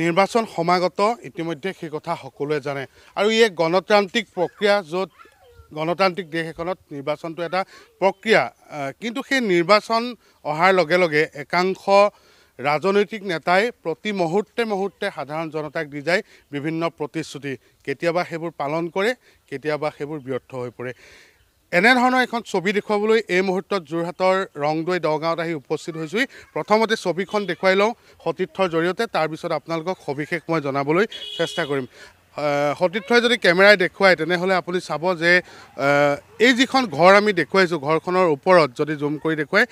নিৰ্বাচন সমাগত ইতিমধ্যে সেই কথা সকলোৱে জানে আৰু ই এক গণতান্ত্ৰিক প্ৰক্ৰিয়া য'ত গণতান্ত্ৰিক দেশ এখনত নিৰ্বাচনটো এটা প্ৰক্ৰিয়া কিন্তু সেই নিৰ্বাচন অহাৰ লগে লগে একাংশ ৰাজনৈতিক নেতাই প্ৰতি মুহূৰ্তে মুহূৰ্তে সাধাৰণ জনতাক দি যায় বিভিন্ন প্ৰতিশ্ৰুতি কেতিয়াবা সেইবোৰ পালন কৰে কেতিয়াবা সেইবোৰ ব্যৰ্থ হৈ পৰে এনেধৰণৰ এখন ছবি দেখুৱাবলৈ এই মুহূৰ্তত যোৰহাটৰ ৰংদৈ দগাঁৱত আহি উপস্থিত হৈছোঁহি প্ৰথমতে ছবিখন দেখুৱাই লওঁ সতীৰ্থৰ জৰিয়তে তাৰপিছত আপোনালোকক সবিশেষ মই জনাবলৈ চেষ্টা কৰিম সতীৰ্থই যদি কেমেৰাই দেখুৱায় তেনেহ'লে আপুনি চাব যে এই যিখন ঘৰ আমি দেখুৱাইছোঁ ঘৰখনৰ ওপৰত যদি জুম কৰি দেখুৱাই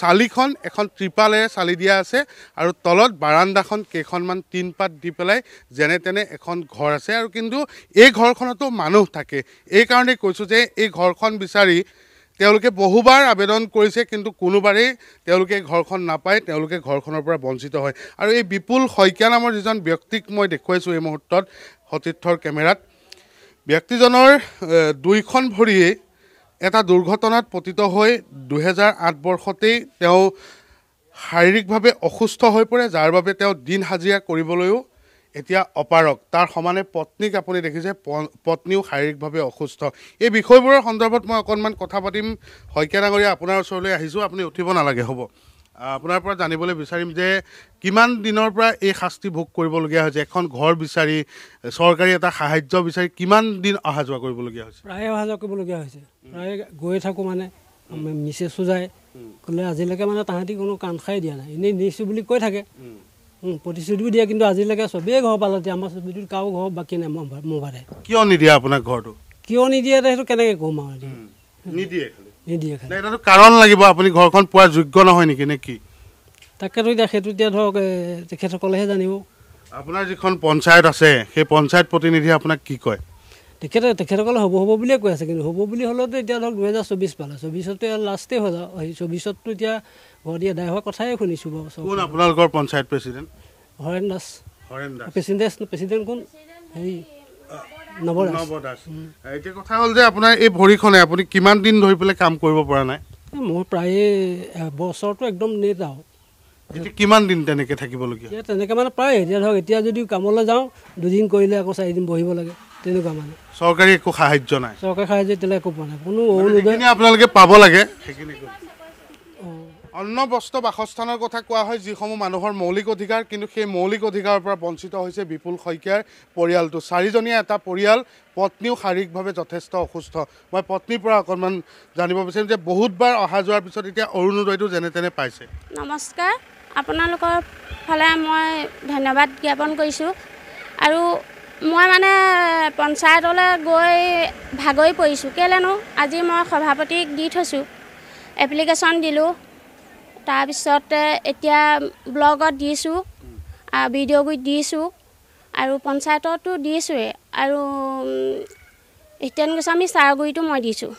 চালিখন এখন ত্ৰিপালেৰে চালি দিয়া আছে আৰু তলত বাৰাণ্ডাখন কেইখনমান টিনপাত দি পেলাই যেনে তেনে এখন ঘৰ আছে আৰু কিন্তু এই ঘৰখনতো মানুহ থাকে এইকাৰণেই কৈছোঁ যে এই ঘৰখন বিচাৰি তেওঁলোকে বহুবাৰ আবেদন কৰিছে কিন্তু কোনোবাৰেই তেওঁলোকে ঘৰখন নাপায় তেওঁলোকে ঘৰখনৰ পৰা বঞ্চিত হয় আৰু এই বিপুল শইকীয়া নামৰ যিজন ব্যক্তিক মই দেখুৱাইছোঁ এই মুহূৰ্তত সতীৰ্থৰ কেমেৰাত ব্যক্তিজনৰ দুইখন ভৰিয়েই এটা দুৰ্ঘটনাত পতিত হৈ দুহেজাৰ আঠ বৰ্ষতেই তেওঁ শাৰীৰিকভাৱে অসুস্থ হৈ পৰে যাৰ বাবে তেওঁ দিন হাজিৰা কৰিবলৈও এতিয়া অপাৰক তাৰ সমানে পত্নীক আপুনি দেখিছে পত্নীও শাৰীৰিকভাৱে অসুস্থ এই বিষয়বোৰৰ সন্দৰ্ভত মই অকণমান কথা পাতিম শইকীয়া ডাঙৰীয়া আপোনাৰ ওচৰলৈ আহিছোঁ আপুনি উঠিব নালাগে হ'ব আপোনাৰ পৰা জানিবলৈ বিচাৰিম যে কিমান দিনৰ পৰা এই শাস্তি ভোগ কৰিবলগীয়া হৈছে এখন ঘৰ বিচাৰি চৰকাৰী এটা সাহাৰ্য বিচাৰি কিমান দিন অহা যোৱা কৰিবলগীয়া হৈছে প্ৰায় অহা যোৱা কৰিবলগীয়া হৈছে প্ৰায় গৈ থাকোঁ মানে মিছেছো যায় ক'লে আজিলৈকে মানে তাহাঁতি কোনো কাণ খাই দিয়া নাই এনেই নিছোঁ বুলি কৈ থাকে প্ৰতিশ্ৰুতিও দিয়ে কিন্তু আজিলৈকে চবেই ঘৰ পালে এতিয়া আমাৰ বিদ্যুৎ কাৰো ঘৰ বাকী নাই মোৰ ভাতে কিয় নিদিয়ে আপোনাক ঘৰটো কিয় নিদিয়ে সেইটো কেনেকে কম আৰু নিদিয়ে নিদিয়ে কাৰণ লাগিব আপুনি ঘৰখন পোৱাৰ যোগ্য নহয় নেকি নে কি তাকেতো এতিয়া সেইটো এতিয়া ধৰক তেখেতসকলেহে জানিব আপোনাৰ যিখন পঞ্চায়ত আছে সেই পঞ্চায়ত প্ৰতিনিধিয়ে আপোনাক কি কয় তেখেতে তেখেতসকলে হ'ব হ'ব বুলিয়ে কৈ আছে কিন্তু হ'ব বুলি হ'লেতো এতিয়া ধৰক দুহেজাৰ চৌবিছ পালে চৌবিছতো লাষ্টেই হ'ল আৰু চৌবিছততো এতিয়া ঘৰত আদায় হোৱা কথাই শুনিছোঁ বাৰু পঞ্চায়ত প্ৰেচিডেণ্ট হৰেণ দাস কোন হেৰি কথা হ'ল যে আপোনাৰ এই ভৰিখনে আপুনি কিমান দিন ধৰি পেলাই কাম কৰিব পৰা নাই মোৰ প্ৰায়ে বছৰটো একদম নেট আৰু কিমান দিন তেনেকৈ থাকিবলগীয়া তেনেকৈ মানে প্ৰায় এতিয়া ধৰক এতিয়া যদি কামলৈ যাওঁ দুদিন কৰিলে আকৌ চাৰিদিন বহিব লাগে তেনেকুৱা মানে চৰকাৰী একো সাহাৰ্য নাই অন্ন বস্ত্ৰ বাসস্থানৰ কথা কোৱা হয় যিসমূহ মানুহৰ মৌলিক অধিকাৰ কিন্তু সেই মৌলিক অধিকাৰৰ পৰা বঞ্চিত হৈছে বিপুল শইকীয়াৰ পৰিয়ালটো চাৰিজনীয়া এটা পৰিয়াল পত্নীও শাৰীৰিকভাৱে যথেষ্ট অসুস্থ মই পত্নীৰ পৰা অকণমান জানিব বিচাৰিম যে বহুতবাৰ অহা যোৱাৰ পিছত এতিয়া অৰুণোদয়টো যেনে তেনে পাইছে নমস্কাৰ আপোনালোকৰ ফালে মই ধন্যবাদ জ্ঞাপন কৰিছোঁ আৰু মই মানে পঞ্চায়তলৈ গৈ ভাগৰি পৰিছোঁ কেলৈনো আজি মই সভাপতিক দি থৈছোঁ এপ্লিকেশ্যন দিলোঁ তাৰপিছতে এতিয়া ব্লগত দিছোঁ বি ডি অ' গুৰিত দিছোঁ আৰু পঞ্চায়ততো দিছোঁৱেই আৰু হিতেন গোস্বামী চাৰগুৰিটো মই দিছোঁ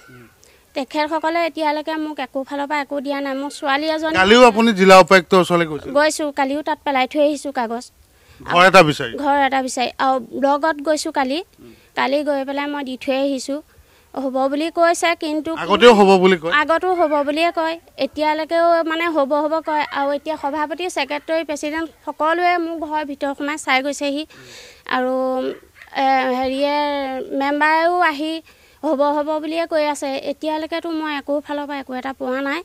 তেখেতসকলে এতিয়ালৈকে মোক একো ফালৰ পৰা একো দিয়া নাই মোক ছোৱালী এজনী গৈছোঁ কালিও তাত পেলাই থৈ আহিছোঁ কাগজ ঘৰ এটা বিচাৰি আৰু ব্লগত গৈছোঁ কালি কালি গৈ পেলাই মই দি থৈ আহিছোঁ হ'ব বুলি কৈছে কিন্তু আগতো হ'ব বুলিয়ে কয় এতিয়ালৈকেও মানে হ'ব হ'ব কয় আৰু এতিয়া সভাপতি ছেক্ৰেটৰী প্ৰেচিডেণ্ট সকলোৱে মোৰ ঘৰৰ ভিতৰ সোমাই চাই গৈছেহি আৰু হেৰিয়ে মেম্বাৰেও আহি হ'ব হ'ব বুলিয়ে কৈ আছে এতিয়ালৈকেতো মই একো ফালৰ পৰা একো এটা পোৱা নাই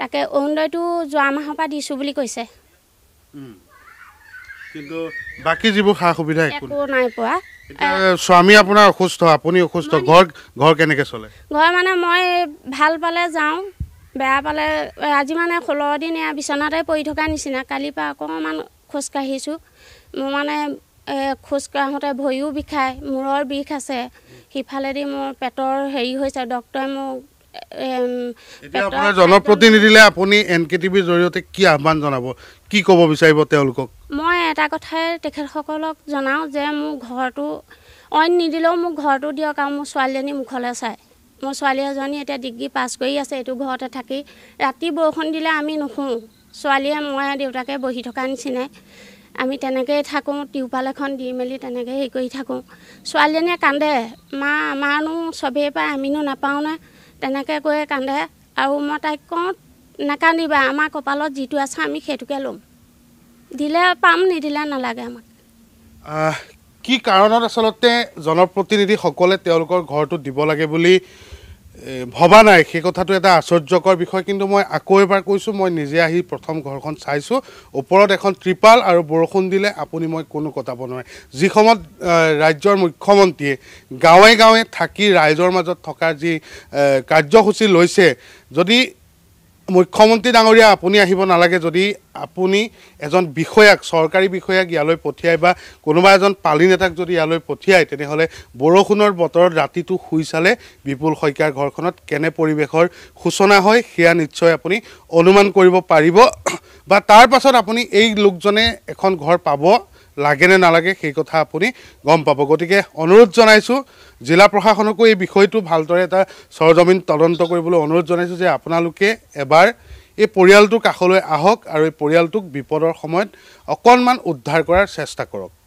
তাকে অৰুণোদয়টো যোৱা মাহৰ পৰা দিছোঁ বুলি কৈছে কিন্তু বাকী যিবোৰ সা সুবিধা একো নাই পোৱা স্বামী আপোনাৰ অসুস্থ আপুনি অসুস্থ ঘৰ ঘৰ কেনেকৈ চলে ঘৰ মানে মই ভাল পালে যাওঁ বেয়া পালে আজি মানে ষোল্ল দিন এয়া বিচনাতে পৰি থকা নিচিনা কালিৰ পৰা অকণমান খোজকাঢ়িছোঁ মোৰ মানে খোজকাঢ়োঁতে ভৰিও বিষায় মূৰৰ বিষ আছে সিফালেদি মোৰ পেটৰ হেৰি হৈছে ডক্টৰে মোক জনপ্ৰতিনিধিলে আপুনি এন কে টিভিৰ জৰিয়তে কি আহ্বান জনাব কি ক'ব বিচাৰিব তেওঁলোকক মই এটা কথাই তেখেতসকলক জনাওঁ যে মোৰ ঘৰটো অইন নিদিলেও মোক ঘৰটো দিয়ক আৰু মোৰ ছোৱালীজনী মুখলৈ চায় মোৰ ছোৱালী এজনী এতিয়া ডিগ্ৰী পাছ কৰি আছে এইটো ঘৰতে থাকি ৰাতি বৰষুণ দিলে আমি নুশুওঁ ছোৱালীয়ে মই দেউতাকে বহি থকা নিচিনাই আমি তেনেকৈয়ে থাকোঁ টিউপাল এখন দি মেলি তেনেকৈ হেৰি কৰি থাকোঁ ছোৱালীজনীয়ে কান্দে মা আমাৰনো চবেই পায় আমিনো নাপাওঁ নে তেনেকৈ গৈ কান্দে আৰু মই তাইক কওঁ নাকান্দিবা আমাৰ কপালত যিটো আছে আমি সেইটোকে ল'ম দিলে পাম নিদিলে নালাগে আমাক কি কাৰণত আচলতে জনপ্ৰতিনিধিসকলে তেওঁলোকৰ ঘৰটো দিব লাগে বুলি ভবা নাই সেই কথাটো এটা আশ্চৰ্যকৰ বিষয় কিন্তু মই আকৌ এবাৰ কৈছোঁ মই নিজে আহি প্ৰথম ঘৰখন চাইছোঁ ওপৰত এখন ত্ৰিপাল আৰু বৰষুণ দিলে আপুনি মই কোনো কটাব নোৱাৰে যি সময়ত ৰাজ্যৰ মুখ্যমন্ত্ৰীয়ে গাঁৱে গাঁৱে থাকি ৰাইজৰ মাজত থকাৰ যি কাৰ্যসূচী লৈছে যদি মুখ্যমন্ত্ৰী ডাঙৰীয়া আপুনি আহিব নালাগে যদি আপুনি এজন বিষয়াক চৰকাৰী বিষয়াক ইয়ালৈ পঠিয়াই বা কোনোবা এজন পালি নেতাক যদি ইয়ালৈ পঠিয়াই তেনেহলে বৰষুণৰ বতৰত ৰাতিটো শুই চালে বিপুল শইকীয়াৰ ঘৰখনত কেনে পৰিৱেশৰ সূচনা হয় সেয়া নিশ্চয় আপুনি অনুমান কৰিব পাৰিব বা তাৰ পাছত আপুনি এই লোকজনে এখন ঘৰ পাব লাগে নে নালাগে সেই কথা আপুনি গম পাব গতিকে অনুৰোধ জনাইছোঁ জিলা প্ৰশাসনকো এই বিষয়টো ভালদৰে এটা চৰজমিন তদন্ত কৰিবলৈ অনুৰোধ জনাইছোঁ যে আপোনালোকে এবাৰ এই পৰিয়ালটোৰ কাষলৈ আহক আৰু এই পৰিয়ালটোক বিপদৰ সময়ত অকণমান উদ্ধাৰ কৰাৰ চেষ্টা কৰক